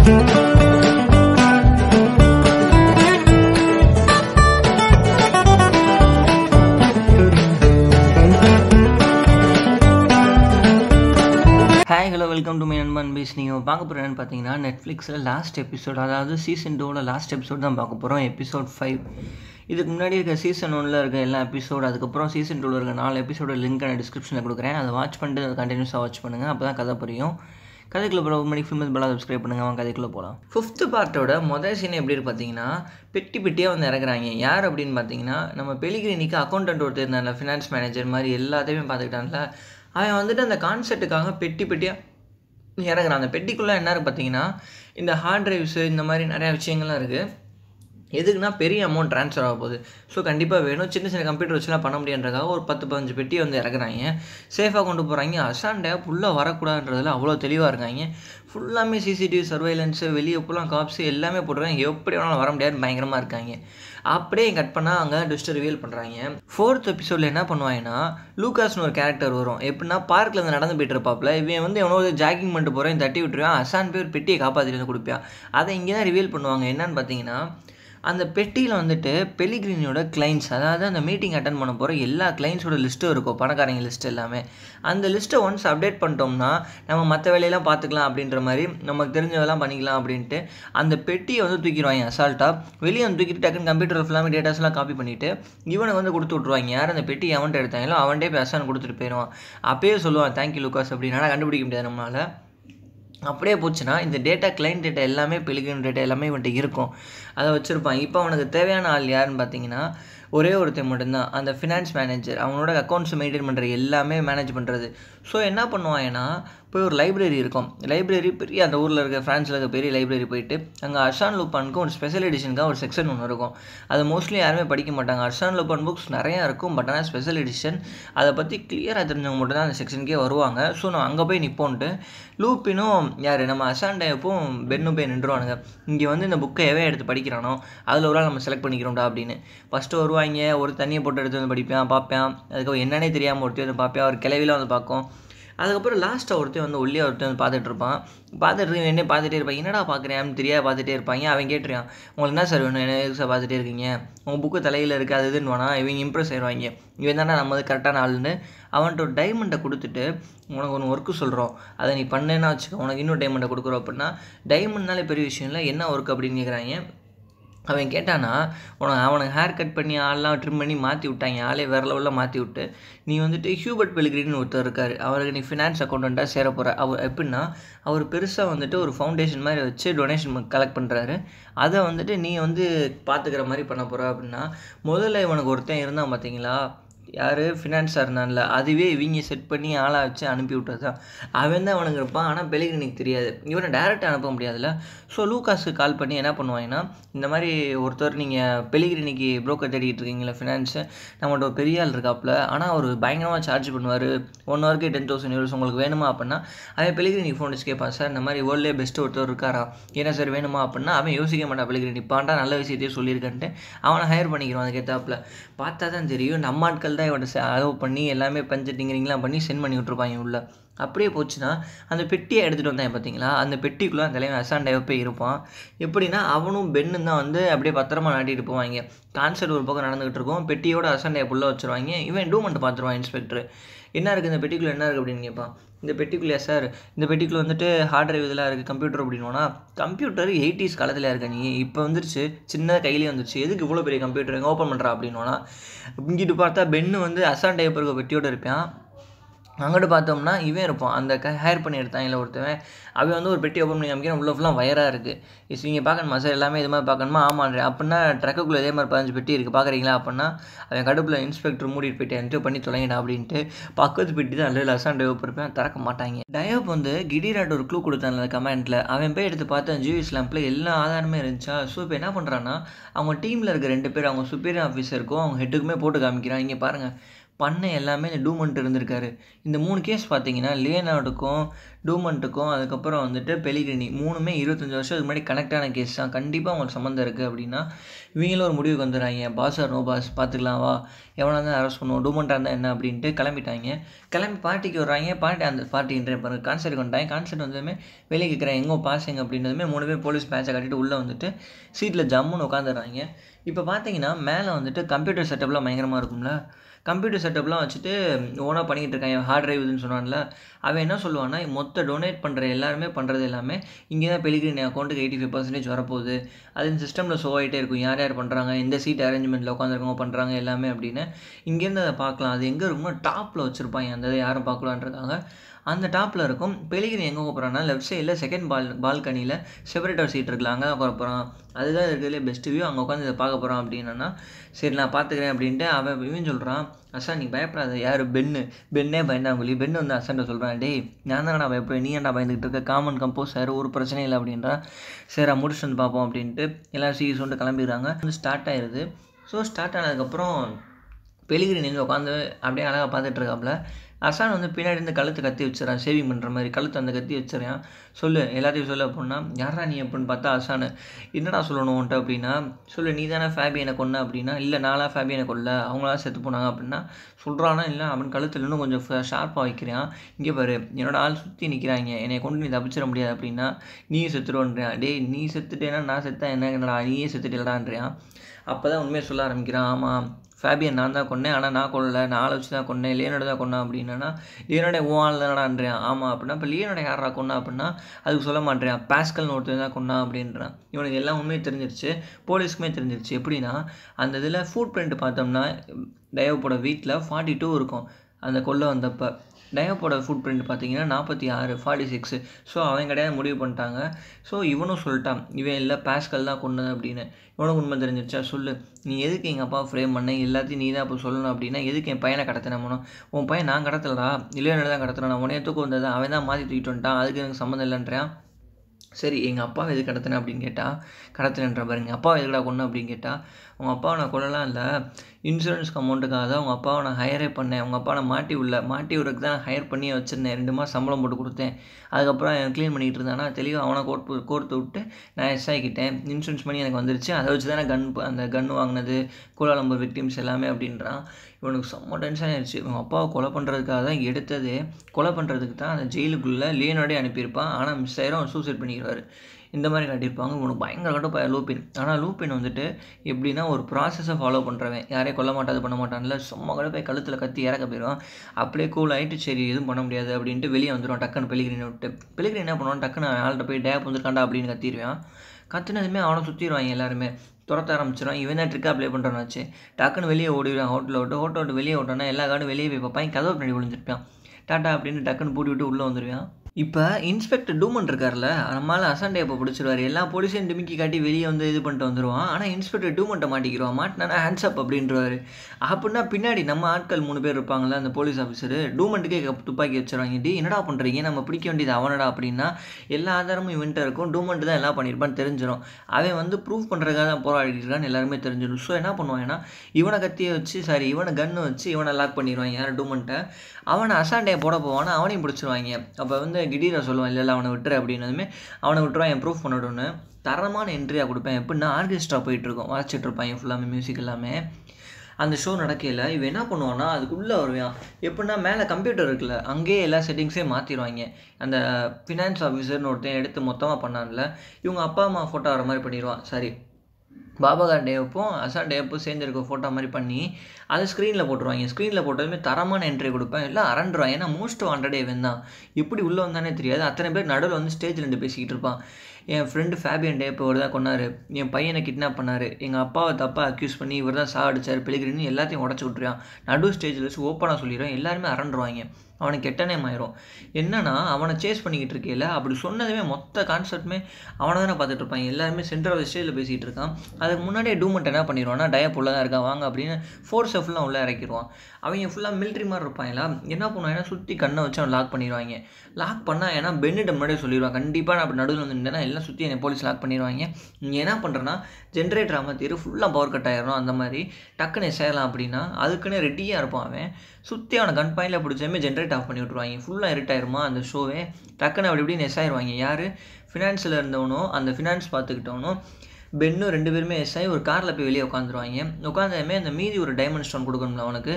hi hello welcome to my நண்பன் பீஸ் நீங்கள் பார்க்க போகிறேன்னு பார்த்தீங்கன்னா நெட்ஃப்ளிக்ஸில் லாஸ்ட் எபிசோட் அதாவது சீசன் டூவில் லாஸ்ட் எபிசோட் தான் பார்க்க போகிறோம் எபிசோட் ஃபைவ் இதுக்கு முன்னாடி இருக்க சீசன் ஒனில் இருக்க எல்லா எபிசோடு அதுக்கப்புறம் சீசன் டூவில் இருக்க நாலு எபிசோட லிங்க் நான் டிஸ்கிரிப்ஷனில் கொடுக்குறேன் அதை வாட்ச் பண்ணிட்டு அதை கண்டினியூஸாக வாட்ச் பண்ணுங்கள் அப்போ தான் கதை புரியும் கதைக்குள்ள போகிற மணிக்கு ஃபேமஸ் படம் சப்ஸ்கிரைப் பண்ணுங்கள் அவன் கதைக்குள்ளே போகலாம் ஃபிஃப்த்து பார்ட்டோட மொதல் சீன் எப்படி பார்த்தீங்கன்னா பெட்டி பெட்டியாக வந்து இறக்குறாங்க யார் அப்படின்னு பார்த்தீங்கன்னா நம்ம பெலிகிரினிக்கு அக்கௌண்டன்ட் ஒருத்தர் இருந்தான்ல ஃபினான்ஸ் மேனேஜர் மாதிரி எல்லாத்தையுமே பார்த்துக்கிட்டான்ல அவன் வந்துட்டு அந்த கான்செப்ட்டுக்காக பெட்டி பெட்டியாக இறங்குறான் அந்த பெட்டிக்குள்ளே என்ன இருக்குது பார்த்தீங்கன்னா இந்த ஹார்ட் ட்ரைவ்ஸு இந்த மாதிரி நிறையா விஷயங்கள்லாம் இருக்குது எதுக்குன்னா பெரிய அமௌண்ட் ட்ரான்ஸ்ஃபர் ஆக போகுது ஸோ கண்டிப்பாக வேணும் சின்ன சின்ன கம்ப்யூட்டர் வச்சுலாம் பண்ண முடியுன்றக்காக ஒரு பத்து பதினஞ்சு பெட்டி வந்து இறக்குறாங்க சேஃபாக கொண்டு போகிறாங்க அசான் ஃபுல்லாக வரக்கூடாதுன்றதுல அவ்வளோ தெளிவாக இருக்காங்க ஃபுல்லாமே சிசிடிவி சர்வைலன்ஸு வெளியே ஃபுல்லாக காப்ஸு எல்லாமே போடுறாங்க எப்படி வேணாலும் வர முடியாதுன்னு பயங்கரமாக இருக்காங்க அப்படியே கட் பண்ணால் அங்கே டிஸ்டர் ரிவீல் பண்ணுறாங்க ஃபோர்த் எபிசோடில் என்ன பண்ணுவாங்கன்னா லூக்காஸ்னு ஒரு கேரக்டர் வரும் எப்படின்னா பார்க்கில் வந்து நடந்து போயிட்டு இருப்பாப்ல இவன் வந்து எவ்வளோ ஜாக்கிங் பண்ணிட்டு போகிறேன் தட்டி விட்டுருவான் அசான் போய் ஒரு பெட்டியை காப்பாற்றிட்டு வந்து கொடுப்பான் அதை இங்கே தான் ரிவீல் பண்ணுவாங்க என்னன்னு பார்த்தீங்கன்னா அந்த பெட்டியில் வந்துட்டு பெலிகிரினியோட கிளைண்ட்ஸ் அதாவது அந்த மீட்டிங் அட்டன் பண்ண போகிற எல்லா கிளைண்ட்ஸோட லிஸ்ட்டும் இருக்கும் பணக்காரங்க லிஸ்ட் எல்லாமே அந்த லிஸ்ட்டை ஒன்ஸ் அப்டேட் பண்ணிட்டோம்னா நம்ம மற்ற வேலையெல்லாம் பார்த்துக்கலாம் அப்படின்ற மாதிரி நமக்கு தெரிஞ்சதெல்லாம் பண்ணிக்கலாம் அப்படின்ட்டு அந்த பெட்டியை வந்து தூக்கிடுவாங்க அசால்ட்டாக வெளியே வந்து தூக்கிட்டு டக்குன்னு கம்ப்யூட்டர் ஃபுல்லாக டேட்டாஸ்லாம் காப்பி பண்ணிவிட்டு இவனை வந்து கொடுத்து விட்ருவாங்க யார் அந்த பெட்டி அவன்கிட்ட எடுத்தாங்களோ அவன்கிட்டே போய் அசான் கொடுத்துட்டு போயிடுவான் அப்பயே சொல்லுவான் தேங்க்யூ லுக்காஸ் அப்படின்னா கண்டுபிடிக்க முடியாது நம்மளால் அப்படியே போச்சுன்னா இந்த டேட்டா கிளைண்ட் டேட்டா எல்லாமே பெலிகன் டேட்டா எல்லாமே இவன்கிட்ட இருக்கும் அதை வச்சுருப்பான் இப்போ அவனுக்கு தேவையான ஆள் யாருன்னு பார்த்தீங்கன்னா ஒரே ஒருத்தர் மட்டும்தான் அந்த ஃபினான்ஸ் மேனேஜர் அவனோட அக்கௌண்ட்ஸ் மெயின்டைன் பண்ணுற எல்லாமே மேனேஜ் பண்ணுறது ஸோ என்ன பண்ணுவாங்கன்னா போய் ஒரு லைப்ரரி இருக்கும் லைப்ரரி பெரிய அந்த ஊரில் இருக்க ஃப்ரான்ஸில் இருக்க பெரிய லைப்ரரி போயிட்டு அங்கே அர்ஷான் லூப்பானுக்கும் ஒரு ஸ்பெஷல் எடிஷனுக்காக ஒரு செக்ஷன் ஒன்று இருக்கும் அது மோஸ்ட்லி யாருமே படிக்க மாட்டாங்க அர்ஷான் லூப்பான் புக்ஸ் நிறையா இருக்கும் பட் ஆனால் ஸ்பெஷல் எடிஷன் அதை பற்றி கிளியராக தெரிஞ்சவங்க மட்டும் தான் அந்த செக்ஷனுக்கே வருவாங்க ஸோ நான் அங்கே போய் நிற்போன்ட்டு லூப்பினும் யார் நம்ம அசான் டேப்பும் பென்னும் போய் நின்றுவானுங்க இங்கே வந்து இந்த புக்கை எவ்வளோ எடுத்து படிக்கிறானோ அதில் ஒரு நம்ம செலக்ட் பண்ணிக்கிறோம்டா அப்படின்னு ஃபஸ்ட்டு வருவா பண்ணுவாங்க ஒரு தண்ணியை போட்டு எடுத்து வந்து படிப்பேன் பார்ப்பேன் அதுக்கப்புறம் என்னன்னே தெரியாமல் ஒருத்தையும் வந்து பார்ப்பேன் அவர் கிளவிலாம் வந்து பார்க்கும் அதுக்கப்புறம் லாஸ்ட்டாக ஒருத்தையும் வந்து ஒல்லியாக ஒருத்தையும் வந்து பார்த்துட்டு இருப்பான் பார்த்துட்டு என்ன பார்த்துட்டே இருப்பான் என்னடா பார்க்குறேன் தெரியாது பார்த்துட்டே இருப்பாங்க அவன் கேட்டுருக்கான் உங்களுக்கு என்ன சார் வேணும் என்ன சார் பார்த்துட்டே இருக்கீங்க உங்கள் புக்கு தலையில் இருக்குது அது இதுன்னு வேணா இவங்க இம்ப்ரெஸ் ஆயிடுவாங்க இவன் தானே நம்ம வந்து கரெக்டான ஆளுன்னு அவன்கிட்ட ஒரு டைமண்டை கொடுத்துட்டு உனக்கு ஒன்று ஒர்க்கு சொல்கிறோம் அதை நீ பண்ணேன்னா வச்சுக்கோ உனக்கு இன்னும் டைமண்டை கொடுக்குறோம் அப்படின்னா டைமண்ட்னாலே பெரிய விஷயம் இல்லை என்ன ஒர்க் அப்படின்னு கேட்குறாங்க அவன் கேட்டானா உனக்கு அவனுக்கு ஹேர் கட் பண்ணி ஆள்லாம் ட்ரிம் பண்ணி மாற்றி விட்டாங்க ஆளே வேற லெவலில் மாற்றி விட்டு நீ வந்துட்டு ஹியூபர்ட் பெலிகிரின்னு ஒருத்தர் இருக்கார் அவருக்கு நீ ஃபினான்ஸ் அக்கௌண்ட்டாக சேர போகிற அவர் எப்படின்னா அவர் பெருசாக வந்துட்டு ஒரு ஃபவுண்டேஷன் மாதிரி வச்சு டொனேஷன் கலெக்ட் பண்ணுறாரு அதை வந்துட்டு நீ வந்து பார்த்துக்கிற மாதிரி பண்ண போகிற அப்படின்னா முதல்ல இவனுக்கு ஒருத்தன் இருந்தான் பார்த்தீங்களா யார் ஃபினான்ஸாக இருந்தான்ல அதுவே இவங்க செட் பண்ணி ஆளாக வச்சு அனுப்பி விட்டது தான் அவன் தான் அவனுக்கு இருப்பான் ஆனால் பெலிகிரினிக்கு தெரியாது இவனை டேரெக்டாக அனுப்ப முடியாதுல்ல ஸோ லூகாஸுக்கு கால் பண்ணி என்ன பண்ணுவாங்கன்னா இந்த மாதிரி ஒருத்தர் நீங்கள் பெலிகிரினிக்கு ப்ரோக்கர் தேடிக்கிட்டு இருக்கீங்களா ஃபினான்ஸு நம்மளோட ஒரு பெரிய ஆள் இருக்காப்புல ஆனால் அவர் பயங்கரமாக சார்ஜ் பண்ணுவார் ஒன் ஹவருக்கு டென் தௌசண்ட் யூஸ் உங்களுக்கு வேணுமா அப்படின்னா அவன் பெலிகிரினிக்கு ஃபோன் வச்சு கேட்பான் சார் இந்த மாதிரி வேர்ல்டே பெஸ்ட்டு ஒருத்தர் இருக்காரா என்ன சார் வேணுமா அப்படின்னா அவன் யோசிக்க மாட்டான் பெலிகிரினிக் பாண்டா நல்ல விஷயத்தையே சொல்லியிருக்கான்ட்டு அவனை ஹையர் பண்ணிக்கிறான் அதுக்கேற்றாப்புல பார்த்தா தான் தெரியும் நம்ம ஆட்கள் தான் இவட்ட அலோவ் பண்ணி எல்லாமே பஞ்சட்டிங்கிறீங்களாம் பண்ணி சென்ட் பண்ணி விட்ருப்பாங்க உள்ளே அப்படியே போச்சுன்னா அந்த பெட்டியை எடுத்துகிட்டு வந்தேன் பார்த்தீங்களா அந்த பெட்டிக்குள்ளே அந்த தலைவன் அசாண்டாகவே போய் இருப்பான் எப்படின்னா அவனும் பெண்ணும் தான் வந்து அப்படியே பத்திரமா நாட்டிகிட்டு போவாங்க கான்சர்ட் ஒரு பக்கம் நடந்துகிட்டு இருக்கும் பெட்டியோட அசாண்டாக புள்ள வச்சுருவாங்க இவன் டூமெண்ட் பார்த்துருவான் இன்ஸ்பெக்டர் என்ன இருக்குது இந்த பெட்டிக்குள்ளே என்ன இருக்குது அப்படின்னு கேட்பான் இந்த பெட்டிக்குள்ளே சார் இந்த பெட்டிக்குள்ள வந்துட்டு ஹார்ட் ட்ரைவ் இதெல்லாம் இருக்குது கம்ப்யூட்டர் அப்படின்னோன்னா கம்ப்யூட்டர் எயிட்டிஸ் காலத்தில் இருக்க நீ இப்போ வந்துருச்சு சின்ன கையிலேயே வந்துருச்சு எதுக்கு இவ்வளோ பெரிய கம்ப்யூட்டர் எங்கே ஓப்பன் பண்ணுறா அப்படின்னோன்னா இங்கிட்டு பார்த்தா பென்னு வந்து அசான் டைப் இருக்க பெட்டியோடு இருப்பேன் அங்கிட்டு பார்த்தோம்னா இவன் இருப்போம் அந்த க ஹேர் பண்ணி எடுத்தான் இல்லை ஒருத்தவன் அவன் வந்து ஒரு பெட்டி ஓப்பன் பண்ணி காமிக்கிறான் உள்ள ஃபுல்லாக வயராக இருக்குது இஸ் நீங்கள் பார்க்கணுமா சார் எல்லாமே இது மாதிரி பார்க்கணுமா ஆமாம் அப்படின்னா ட்ரக்குக்குள்ளே இதே மாதிரி பதினஞ்சு பெட்டி இருக்குது பார்க்குறீங்களா அப்படின்னா அவன் கடுப்பில் இன்ஸ்பெக்டர் மூடிட்டு போயிட்டு என்ட்ரி பண்ணி தொலைங்கடா அப்படின்ட்டு பக்கத்து பெட்டி தான் அல்ல லசான் டயோ இருப்பேன் திறக்க மாட்டாங்க டயோப் வந்து கிடிராட் ஒரு க்ளூ கொடுத்தான்ல கமெண்ட்டில் அவன் போய் எடுத்து பார்த்தேன் ஜியோ லேம்பில் எல்லா ஆதாரமே இருந்துச்சா ஸோ இப்போ என்ன பண்ணுறான்னா அவங்க டீமில் இருக்க ரெண்டு பேர் அவங்க சுப்பீரியர் ஆஃபீஸருக்கும் அவங்க ஹெட்டுக்குமே போட்டு காமிக்கிறான் இங்கே பாருங்கள் பண்ண எல்லாமே இந்த டூமண்ட் இருந்திருக்காரு இந்த மூணு கேஸ் பார்த்தீங்கன்னா லியோனார்டுக்கும் டூமண்ட்டுக்கும் அதுக்கப்புறம் வந்துட்டு பெலிகிரினி மூணுமே இருபத்தஞ்சி வருஷம் அதுக்கு முன்னாடி கனெக்டான கேஸ் தான் கண்டிப்பாக அவங்களுக்கு சம்மந்தம் இருக்குது அப்படின்னா இவங்களும் ஒரு முடிவுக்கு வந்துடுறாங்க பாஸ் ஆர் நோ பாஸ் பார்த்துக்கலாம் வா எவனாக இருந்தால் அரெஸ்ட் பண்ணுவோம் டூமண்ட்டாக இருந்தால் என்ன அப்படின்ட்டு கிளம்பிட்டாங்க கிளம்பி பார்ட்டிக்கு வர்றாங்க பார்ட்டி அந்த பார்ட்டின்ற பாருங்கள் கான்சர்ட் கொண்டாங்க கான்சர்ட் வந்ததுமே வெளியே கேட்குறேன் எங்கே அப்படின்றதுமே மூணு பேர் போலீஸ் மேட்சை கட்டிட்டு உள்ளே வந்துட்டு சீட்டில் ஜம்முன்னு உட்காந்துடுறாங்க இப்போ பார்த்தீங்கன்னா மேலே வந்துட்டு கம்ப்யூட்டர் செட்டப்லாம் பயங்கரமாக இருக்கும்ல கம்ப்யூட்டர் செட்டப்லாம் வச்சுட்டு ஓனாக பண்ணிக்கிட்டு இருக்கான் என் ஹார்ட் ட்ரைவ்னு இதுன்னு சொன்னான்ல அவன் என்ன சொல்லுவான்னா மொத்த டொனேட் பண்ணுற எல்லாருமே பண்ணுறது எல்லாமே இங்கே தான் என் அக்கௌண்ட்டுக்கு எயிட்டி ஃபைவ் பர்சன்டேஜ் வரப்போகுது அது இந்த சிஸ்டமில் ஷோ ஆகிட்டே இருக்கும் யார் யார் பண்ணுறாங்க எந்த சீட் அரேஞ்ச்மெண்ட்டில் உட்காந்துருக்கவங்க பண்ணுறாங்க எல்லாமே அப்படின்னு இங்கேருந்து அதை பார்க்கலாம் அது எங்கே இருக்கும்னா டாப்பில் வச்சுருப்பாங்க அந்த இதை யாரும் பார்க்கலான்ருக்காங்க அந்த டாப்பில் இருக்கும் பெலிகிரி எங்கே போகிறான்னா லெஃப்ட் சைடில் செகண்ட் பால் பால்கனியில் செப்பரேட்டர் சீட் இருக்குல்ல அங்கே உட்கார போகிறான் அதுதான் இருக்கிறதுலே பெஸ்ட்டு வியூ அங்கே உட்காந்து இதை பார்க்க போகிறான் அப்படின்னா சரி நான் பார்த்துக்கிறேன் அப்படின்ட்டு அவன் இவன் சொல்கிறான் அசா நீ பயப்படாத யார் பென்னு பென்னே பயந்தாங்குழி பென்னு வந்து அசன்ட்ட சொல்கிறான் டேய் நான் தானடா பயப்படுவேன் நீ என்ன பயந்துக்கிட்டு இருக்க காமன் கம்போஸ் சார் ஒரு பிரச்சனை இல்லை அப்படின்றா சரி முடிச்சுட்டு வந்து பார்ப்போம் அப்படின்ட்டு எல்லாம் சீ சொண்டு கிளம்பிடுறாங்க வந்து ஸ்டார்ட் ஆயிடுது ஸோ ஸ்டார்ட் ஆனதுக்கப்புறம் பெலிகிரி நின்று உட்காந்து அப்படியே அழகாக பார்த்துட்ருக்காப்புல அசான் வந்து பின்னாடி இருந்து கழுத்து கத்தி வச்சுறான் சேவிங் பண்ணுற மாதிரி கழுத்து அந்த கத்தி வச்சுறான் சொல்லு எல்லாத்தையும் சொல்ல அப்படின்னா யாரா நீ அப்படின்னு பார்த்தா அசானு என்னடா சொல்லணும் உன்ட்ட அப்படின்னா சொல்லு நீ தானே ஃபேபி எனக்கு ஒன்று அப்படின்னா இல்லை நானாக ஃபேபி எனக்கு கொல்ல அவங்களாம் செத்து போனாங்க அப்படின்னா சொல்கிறானா இல்லை அவன் கழுத்தில் இன்னும் கொஞ்சம் ஷார்ப்பாக வைக்கிறான் இங்கே பாரு என்னோட ஆள் சுற்றி நிற்கிறாங்க என்னை கொண்டு நீ தப்பிச்சிட முடியாது அப்படின்னா நீ செத்துடுவோன்றான் டேய் நீ செத்துட்டேன்னா நான் செத்தா என்ன என்னடா நீயே செத்துட்டேடான்றான் அப்போ தான் உண்மையை சொல்ல ஆரம்பிக்கிறான் ஆமாம் ஃபேபியன் நான் தான் கொண்டேன் ஆனால் நான் கொள்ளல நான் ஆலோசிச்சு தான் கொண்டேன் லியனோட தான் கொண்டேன் அப்படின்னா லியோனோட ஓ ஆள் தானடான்றான் ஆமாம் அப்படின்னா இப்போ லியனோட யாரா கொண்டா அப்படின்னா அதுக்கு சொல்ல மாட்டேறான் பாஸ்கல் ஒருத்தர் தான் கொண்டா அப்படின்றான் இவனுக்கு எல்லாம் உண்மையே தெரிஞ்சிருச்சு போலீஸ்க்குமே தெரிஞ்சிருச்சு எப்படின்னா அந்த இதில் ஃபுட் பிரிண்ட் பார்த்தோம்னா போட வீட்டில் ஃபார்ட்டி டூ இருக்கும் அந்த கொள்ளை வந்தப்போ டயோப்போட ஃபுட் பிரிண்ட் பார்த்தீங்கன்னா நாற்பத்தி ஆறு ஃபார்ட்டி சிக்ஸு ஸோ அவன் கிடையாது முடிவு பண்ணிட்டாங்க ஸோ இவனும் சொல்லிட்டான் இவன் இல்லை பாஸ்கல் தான் கொண்டது அப்படின்னு இவனுக்கு உண்மை தெரிஞ்சிருச்சா சொல்லு நீ எதுக்கு எங்கள் அப்பா ஃப்ரேம் பண்ண எல்லாத்தையும் நீ தான் அப்போ சொல்லணும் அப்படின்னா எதுக்கு என் பையனை போனோம் உன் பையன் நான் கடத்தலடா இல்லைன்னு தான் கடத்துறேன் நான் உனைய தூக்கம் வந்தது அவன் தான் மாற்றி தூக்கிட்டு வந்துட்டான் அதுக்கு எனக்கு சம்மந்தம் இல்லைன்றான் சரி எங்கள் அப்பா எது கடத்தினேன் அப்படின்னு கேட்டால் கடத்தினேன்ற பாருங்க அப்பா எதுக்கடா கொண்டு அப்படின்னு கேட்டால் உங்கள் அப்பாவை நான் கொல்லலாம் இல்லை இன்சூரன்ஸ்க்கு அமௌண்ட்டுக்காக தான் உங்கள் அப்பாவை நான் ஹையரே பண்ணேன் உங்கள் அப்பா நான் மாட்டி விடல மாட்டி விடுறதுக்கு தான் ஹையர் பண்ணி வச்சுருந்தேன் ரெண்டு மாதம் சம்பளம் போட்டு கொடுத்தேன் அதுக்கப்புறம் க்ளீன் பண்ணிகிட்டு இருந்தானா தெளிவாக அவனை கோர்த்து கோர்த்து விட்டு நான் எஸ் ஆகிக்கிட்டேன் இன்சூரன்ஸ் பண்ணி எனக்கு வந்துருச்சு அதை வச்சு தானே கன் அந்த கன் வாங்கினது கூலாலம்பு விக்டிம்ஸ் எல்லாமே அப்படின்றான் இவனுக்கு செம்ம டென்ஷன் ஆயிடுச்சு உங்கள் அப்பாவை கொலை பண்ணுறதுக்காக தான் எடுத்தது கொலை பண்ணுறதுக்கு தான் அந்த ஜெயிலுக்குள்ளே லியனோடே அனுப்பியிருப்பான் ஆனால் மிஸ் ஆயிரும் சூசைட் பண்ணிக்கிறாரு இந்த மாதிரி காட்டியிருப்பாங்க உனக்கு பயங்கர கடுப்பாக லூப்பின் ஆனால் லூப்பின் வந்துட்டு எப்படின்னா ஒரு ப்ராசஸை ஃபாலோ பண்ணுறவன் யாரையும் கொல்ல மாட்டாது பண்ண மாட்டான்ல சும்மா போய் கழுத்தில் கத்தி இறக்க போயிடுவான் அப்படியே கூல் ஆகிட்டு சரி எதுவும் பண்ண முடியாது அப்படின்ட்டு வெளியே வந்துடுவான் டக்குன்னு பெலிகிரின் விட்டு பெலிகிரின் என்ன பண்ணுவான் டக்குன்னு ஆள்கிட்ட போய் டேப் வந்துருக்காண்டா அப்படின்னு கத்திடுவான் கத்துனதுமே அவனை சுற்றிடுவாங்க எல்லாருமே துரத்த ஆரம்பிச்சிடும் இவன் தான் ட்ரிக்காக அப்ளை பண்ணுறான்னு டக்குன்னு வெளியே ஓடிடுவான் ஹோட்டல் விட்டு ஹோட்டல் விட்டு வெளியே ஓட்டோன்னா எல்லா காடும் வெளியே போய் பார்ப்பான் கதவு பின்னாடி விழுந்துருப்பான் டாட்டா அப்படின்னு டக்குன்னு பூட்டி விட்டு உள்ளே வந்துடுவான் இப்போ இன்ஸ்பெக்டர் டூமன் இருக்கார்ல நம்மளால அசாண்டே அப்போ பிடிச்சிருவார் எல்லா போலீஸையும் டிமிக்கி காட்டி வெளியே வந்து இது பண்ணிட்டு வந்துடுவான் ஆனால் இன்ஸ்பெக்டர் டூமன்ட்ட மாட்டிக்கிறோம் மாட்டினா ஹேண்ட்ஸ் அப் அப்படின்றவாரு அப்படின்னா பின்னாடி நம்ம ஆட்கள் மூணு பேர் இருப்பாங்கள அந்த போலீஸ் ஆஃபீஸர் டூமண்ட்டுக்கே துப்பாக்கி வச்சுருவாங்க என்னடா பண்ணுறீங்க நம்ம பிடிக்க வேண்டியது அவனடா அப்படின்னா எல்லா ஆதாரமும் இவன்ட்ட இருக்கும் டூமண்ட் தான் எல்லாம் பண்ணியிருப்பான்னு தெரிஞ்சிடும் அவன் வந்து ப்ரூவ் பண்ணுறதுக்காக தான் போராடிருக்கான்னு எல்லாருமே தெரிஞ்சிடும் ஸோ என்ன ஏன்னா இவனை கத்தியை வச்சு சாரி இவனை கன்னு வச்சு இவனை லாக் பண்ணிடுவான் யார் டூமண்ட்டை அவனை அசாண்டையை போட போவானா அவனையும் பிடிச்சிருவாங்க அப்போ வந்து கிடீரை சொல்லுவான் இல்லை அவனை விட்டுரு அப்படின்னதுமே அவனை விட்டுருவான் ப்ரூஃப் பண்ணணும்னு தரமான என்ட்ரியாக கொடுப்பேன் எப்படின்னா ஆர்கெஸ்ட்ரா போயிட்டுருக்கோம் வாசிச்சுட்டு என் ஃபுல்லாமே மியூசிக் எல்லாமே அந்த ஷோ நடக்கையில் இவன் என்ன பண்ணுவானா அதுக்குள்ளே வருவான் எப்படின்னா மேலே கம்ப்யூட்டர் இருக்குல்ல அங்கேயே எல்லா செட்டிங்ஸே மாற்றிடுவாங்க அந்த ஃபினான்ஸ் ஆஃபீஸர்னு ஒருத்தன் எடுத்து மொத்தமாக பண்ணான்ல இவங்க அப்பா அம்மா ஃபோட்டோ வர மாதிரி பண்ணிடுவான் சரி பாபகா டேவுக்கும் அசான் டேவுக்கும் சேர்ந்துருக்க ஃபோட்டோ மாதிரி பண்ணி அதை ஸ்க்ரீனில் போட்டுருவாங்க ஸ்க்ரீனில் போட்டதுமே தரமான என்ட்ரி கொடுப்பேன் இல்லை அரண்டுருவான் ஏன்னா மோஸ்ட் ஹண்ட்ரட் ஏவன் தான் இப்படி உள்ளே வந்தானே தெரியாது அத்தனை பேர் நடுவில் வந்து ஸ்டேஜில் இருந்து பேசிக்கிட்டு இருப்பான் என் ஃப்ரெண்டு ஃபேபியன் டேப்போ இவர் தான் கொண்டாரு என் பையனை கிட்னாப் பண்ணார் எங்கள் அப்பாவை தப்பாக அக்யூஸ் பண்ணி இவர் தான் சா அடித்தார் எல்லாத்தையும் உடச்சி விட்ருவான் நடு ஸ்டேஜில் வச்சு ஓப்பனாக சொல்லிடுவான் எல்லாருமே அரண்டுருவாங்க அவனுக்கு கெட்டனே நேம் ஆயிரும் என்னன்னா அவனை சேஸ் பண்ணிக்கிட்டு இருக்கல அப்படி சொன்னதுமே மொத்த கான்செப்ட்டுமே அவனை தானே பார்த்துட்டு இருப்பாங்க எல்லாருமே சென்ட்ரல் ஸ்டேஜில் பேசிகிட்டு இருக்கான் அதுக்கு முன்னாடியே டூமெண்ட் என்ன பண்ணிடுவான்னா டயப் உள்ளே தான் இருக்கான் வாங்க அப்படின்னு ஃபோர்ஸை ஃபுல்லாக உள்ளே இறக்கிடுவான் அவங்க ஃபுல்லாக மிலிட்ரி மாதிரி இருப்பாங்களா என்ன பண்ணுவாங்கன்னா சுற்றி கண்ணை வச்சு அவன் லாக் பண்ணிடுவாங்க லாக் பண்ணால் ஏன்னா பென்னிட்ட முன்னாடியே சொல்லிடுவான் கண்டிப்பாக நான் அப்படி நடுவில் வந்து எல்லாம் சுற்றி என்னை போலீஸ் லாக் பண்ணிடுவாங்க நீங்கள் என்ன பண்ணுறேன்னா ஜென்ரேட்டர் அமர்த்திடு ஃபுல்லாக பவர் கட் ஆயிடும் அந்த மாதிரி டக்குன்னு செய்யலாம் அப்படின்னா அதுக்குன்னு ரெடியாக இருப்பான் அவன் சுற்றி அவனை கன் பாயிண்டில் பிடிச்சமே ஜென்ரேட் ஆஃப் பண்ணி விட்ருவாங்க ஃபுல்லாக இரிட் ஆயிருமா அந்த ஷோவே டக்குன்னு அப்படி இப்படி நெசாயிருவாங்க யார் ஃபினான்ஸில் இருந்தவனோ அந்த ஃபினான்ஸ் பார்த்துக்கிட்டவனோ பென்னும் ரெண்டு பேருமே எஸ் ஆகி ஒரு காரில் போய் வெளியே உட்காந்துருவாங்க உட்காந்தமே அந்த மீதி ஒரு டைமண்ட் ஸ்டோன் கொடுக்கணும்ல அவனுக்கு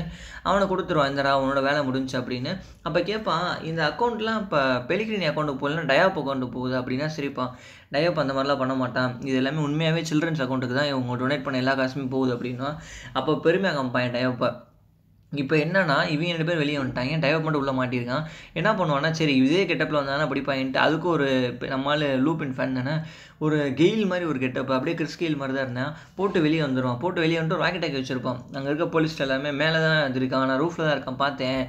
அவனை கொடுத்துருவான் இந்த அவனோட வேலை முடிஞ்சு அப்படின்னு அப்போ கேட்பான் இந்த அக்கௌண்ட்லாம் இப்போ பெலிகிரினி அக்கௌண்ட்டுக்கு போகலாம் டயாப் அக்கௌண்ட்டுக்கு போகுது அப்படின்னா சிரிப்பான் டயாப் அந்த மாதிரிலாம் பண்ண மாட்டான் இது எல்லாமே உண்மையாகவே சில்ட்ரன்ஸ் அக்கௌண்ட்டுக்கு தான் இவங்க டொனேட் பண்ண எல்லா காசுமே போகுது அப்படின்னா அப்போ பெருமையாக காமிப்பான் டயப்பை இப்போ என்னன்னா இவங்க ரெண்டு பேர் வெளியே வந்துட்டாங்க டைவர் மட்டும் உள்ளே மாட்டியிருக்கான் என்ன பண்ணுவான்னா சரி இதே கெட்டப்பில் வந்தாலும் படிப்பாயின்ட்டு அதுக்கு ஒரு நம்மளால் லூப் இன் ஃபேன் தானே ஒரு கெயில் மாதிரி ஒரு கெட்டப் அப்படியே கிறிஸ் கெயில் மாதிரி தான் இருந்தேன் போட்டு வெளியே வந்துடுவான் போட்டு வெளியே வந்துட்டு ராக்கெட் ஆக்கி வச்சிருப்பான் அங்கே இருக்க போலீஸ் எல்லாமே மேலே தான் இருக்கான் நான் ரூஃபில் தான் இருக்கான் பார்த்தேன்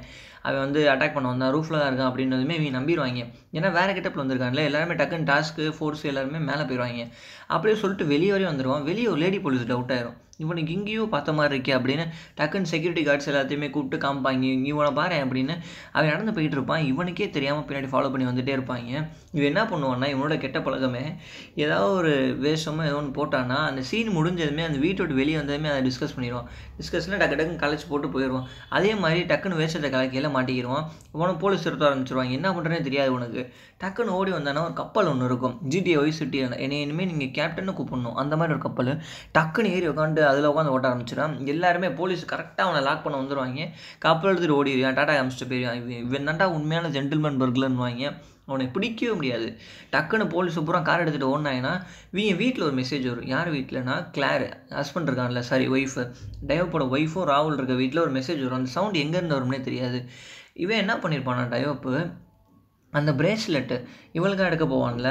அவன் வந்து அட்டாக் பண்ண வந்தான் ரூஃபில் தான் இருக்கான் அப்படின்னதுமே இவங்க நம்பிடுவாங்க ஏன்னா வேறு கெட்டப்பில் வந்திருக்காங்களே எல்லாருமே டக்குன்னு டாஸ்க்கு ஃபோர்ஸ் எல்லாருமே மேலே போயிடுவாங்க அப்படியே சொல்லிட்டு வெளியே வரையும் வந்துடுவான் வெளியே ஒரு லேடி போலீஸ் டவுட் ஆயிரும் இவனுக்கு இங்கேயும் பார்த்த மாதிரி இருக்கே அப்படின்னு டக்குன்னு செக்யூரிட்டி கார்ட்ஸ் எல்லாத்தையுமே கூப்பிட்டு காமிப்பாங்க இவனை பாரு அப்படின்னு அவன் நடந்து போயிட்டு இருப்பான் இவனுக்கே தெரியாமல் பின்னாடி ஃபாலோ பண்ணி வந்துட்டே இருப்பாங்க இவன் என்ன பண்ணுவான்னா இவனோட கெட்ட பழக்கமே ஏதாவது ஒரு வேஷமாக ஏதோ ஒன்று போட்டான்னா அந்த சீன் முடிஞ்சதுமே அந்த வீட்டோட்டு வெளியே வந்ததுமே அதை டிஸ்கஸ் பண்ணிடுவான் டிஸ்கஸ்னால் டக்கு டக்குன்னு கலைச்சி போட்டு போயிடுவான் அதே மாதிரி டக்குன்னு வேஷத்தை கலக்கையில் மாட்டிக்கிடுவான் உன போலீஸ் திருத்த ஆரம்பிச்சிருவாங்க என்ன பண்ணுறேன்னு தெரியாது உனக்கு டக்குன்னு ஓடி வந்தானா ஒரு கப்பல் ஒன்று இருக்கும் ஜிடிஏ ஒய் சிட்டி என்ன இனிமேல் நீங்கள் கேப்டன்னு கூப்பிடணும் அந்த மாதிரி ஒரு கப்பல் டக்குன்னு ஏறி உட்காந்து அதில் உட்காந்து ஓட்ட ஆரம்பிச்சிடுவான் எல்லாருமே போலீஸ் கரெக்டாக அவனை லாக் பண்ண வந்துடுவாங்க கப்பல் எடுத்துகிட்டு ஓடிடுவான் டாட்டா அமிச்சிட்டு போயிடுவான் இவன் தாண்டா உண்மையான ஜென்டில்மேன் பர்கலன்வாங்க அவனை பிடிக்கவே முடியாது டக்குன்னு போலீஸ் பூரா கார் எடுத்துகிட்டு ஓடினாங்கன்னா வீ வீட்டில் ஒரு மெசேஜ் வரும் யார் வீட்டில்னா கிளார் ஹஸ்பண்ட் இருக்கான்ல சாரி ஒய்ஃபு டைவப்போட ஒய்ஃபும் ராகுல் இருக்க வீட்டில் ஒரு மெசேஜ் வரும் அந்த சவுண்ட் எங்கேருந்து வரும்னே தெரியாது இவன் என்ன பண்ணியிருப்பானா டைவப்பு அந்த பிரேஸ்லெட்டு இவளுக்காக எடுக்க போவான்ல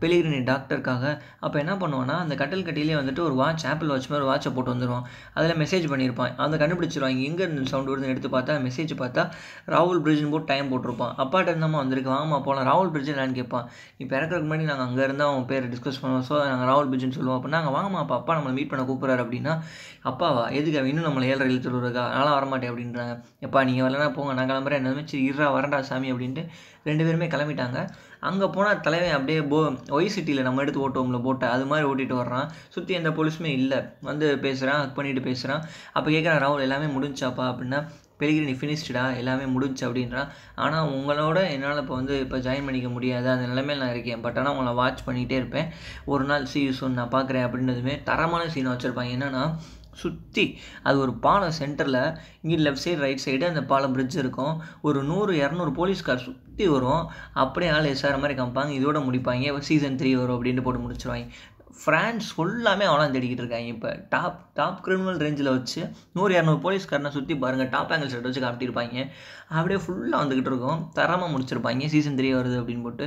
பெலிகிரினி டாக்டருக்காக அப்போ என்ன பண்ணுவான்னா அந்த கட்டல் கட்டிலே வந்துட்டு ஒரு வாட்ச் ஆப்பிள் வாட்ச் மாதிரி வாட்சை போட்டு வந்துடுவான் அதில் மெசேஜ் பண்ணியிருப்பான் அதை கண்டுபிடிச்சிருவாங்க எங்கே சவுண்ட் வருதுன்னு எடுத்து பார்த்தா மெசேஜ் பார்த்தா ராகுல் பிரிட்ஜின் போட்டு டைம் போட்டிருப்பான் அப்பாட்ட இருந்தாமா வந்திருக்கு வாமா போகலாம் ராகுல் பிரிட்ஜ் என்னன்னு கேட்பான் இப்போ இறக்குறதுக்கு முன்னாடி நாங்கள் அங்கே இருந்தால் அவன் பேர் டிஸ்கஸ் பண்ணுவோம் ஸோ நாங்கள் ராகுல் பிரிட்ஜ்னு சொல்லுவோம் அப்போ நாங்கள் வாங்கம்மா அப்பா அப்பா நம்மளை மீட் பண்ண கூப்பிட்றாரு அப்படின்னா அப்பாவா எதுக்கு இன்னும் நம்மளை ஏழரை எழுத்து இருக்கா அதனால் வரமாட்டேன் அப்படின்றாங்க எப்பா நீங்கள் வரலன்னா போங்க நான் கிளம்புறேன் என்ன சரி இருறா வரண்டா சாமி அப்படின்ட்டு ரெண்டு பேருமே கிளம்பிட்டாங்க அங்கே போனால் தலைவன் அப்படியே போ ஒய் சிட்டியில் நம்ம எடுத்து ஓட்டுவோம்ல போட்ட அது மாதிரி ஓட்டிகிட்டு வர்றான் சுற்றி எந்த போலீஸுமே இல்லை வந்து பேசுகிறான் ஹக் பண்ணிட்டு பேசுகிறான் அப்போ கேட்குறான் ராகுல் எல்லாமே முடிஞ்சாப்பா அப்படின்னா நீ ஃபினிஷ்டா எல்லாமே முடிஞ்சு அப்படின்றான் ஆனால் உங்களோட என்னால் இப்போ வந்து இப்போ ஜாயின் பண்ணிக்க முடியாது அந்த நிலைமையில் நான் இருக்கேன் பட் ஆனால் உங்களை வாட்ச் பண்ணிகிட்டே இருப்பேன் ஒரு நாள் சீ யூஸ் நான் பார்க்குறேன் அப்படின்றதுமே தரமான சீனை வச்சுருப்பாங்க என்னென்னா சுற்றி அது ஒரு பாலம் சென்டரில் இங்கே லெஃப்ட் சைடு ரைட் சைடு அந்த பாலம் பிரிட்ஜ் இருக்கும் ஒரு நூறு இரநூறு போலீஸ்கார் சுற்றி வரும் அப்படியே ஆள் எஸ்ஆர் மாதிரி காமிப்பாங்க இதோட முடிப்பாங்க சீசன் த்ரீ வரும் அப்படின்ட்டு போட்டு முடிச்சிருவாங்க ஃப்ரான்ஸ் ஃபுல்லாமே அவனாக தேடிக்கிட்டு இருக்காங்க இப்போ டாப் டாப் கிரிமினல் ரேஞ்சில் வச்சு நூறு இரநூறு போலீஸ்காரனை சுற்றி பாருங்கள் டாப் ஆங்கிள் ஷர்ட் வச்சு காப்பிட்டிருப்பாங்க அப்படியே ஃபுல்லாக வந்துக்கிட்டு இருக்கோம் தரமாக முடிச்சிருப்பாங்க சீசன் த்ரீ வருது அப்படின்னு போட்டு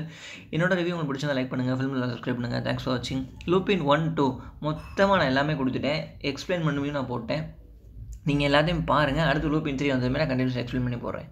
என்னோட ரிவ்யூ உங்களுக்கு பிடிச்சதை லைக் பண்ணுங்கள் ஃபிலிமில் சப்ஸ்கிரைப் பண்ணுங்கள் தேங்க்ஸ் ஃபார் வாட்சிங் லூப்பின் ஒன் டூ மொத்தமாக நான் எல்லாமே கொடுத்துட்டேன் எக்ஸ்பிளைன் பண்ணுமையும் நான் போட்டேன் நீங்கள் எல்லாத்தையும் பாருங்கள் அடுத்து லூப்பின் த்ரீ வந்ததுமே நான் கண்டினியூஸ் எக்ஸ்பிளைன் பண்ணி போடுறேன்